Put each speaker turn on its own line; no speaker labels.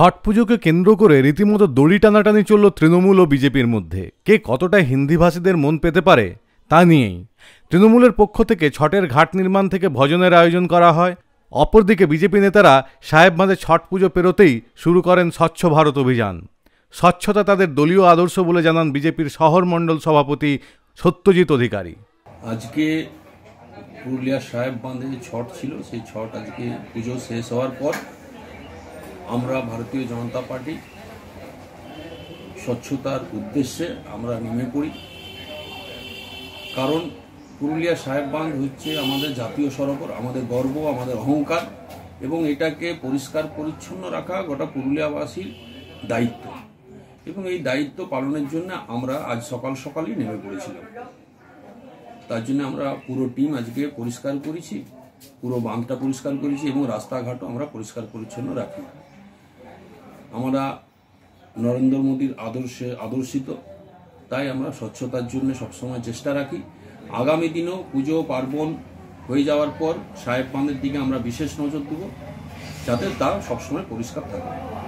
ছট পুজোকে কেন্দ্র করে রীতিমতো দড়ি টানাটানি চলল তৃণমূল ও বিজেপির মধ্যে কে কতটা হিন্দিভাষীদের মন পেতে পারে তা নিয়েই তৃণমূলের পক্ষ থেকে ছটের ঘাট নির্মাণ থেকে ভজনের আয়োজন করা হয় অপরদিকে বিজেপি নেতারা সাহেব বাঁধে ছট পুজো পেরোতেই শুরু করেন স্বচ্ছ ভারত অভিযান স্বচ্ছতা তাদের দলীয় আদর্শ বলে জানান বিজেপির শহরমণ্ডল সভাপতি সত্যজিৎ অধিকারী আজকে
পুরুলিয়া সাহেব বাঁধে ছট ছিল সেই ছট আজকে পুজো শেষ হওয়ার পর আমরা ভারতীয় জনতা পার্টি স্বচ্ছতার উদ্দেশ্যে আমরা নেমে পড়ি কারণ পুরুলিয়া সাহেব বাঁধ হচ্ছে আমাদের জাতীয় সড়কর আমাদের গর্ব আমাদের অহংকার এবং এটাকে পরিষ্কার পরিচ্ছন্ন রাখা গোটা পুরুলিয়াবাসীর দায়িত্ব এবং এই দায়িত্ব পালনের জন্য আমরা আজ সকাল সকালই নেমে পড়েছিলাম তার জন্য আমরা পুরো টিম আজকে পরিষ্কার করেছি পুরো বাঁধটা পরিষ্কার করেছি এবং রাস্তাঘাটও আমরা পরিষ্কার পরিচ্ছন্ন রাখি আমরা নরেন্দ্র মোদীর আদর্শে আদর্শিত তাই আমরা স্বচ্ছতার জন্য সবসময় চেষ্টা রাখি আগামী দিনেও পুজো পার্বণ হয়ে যাওয়ার পর সাহেব বাঁধের দিকে আমরা বিশেষ নজর দেব যাতে তা সবসময়
পরিষ্কার থাকে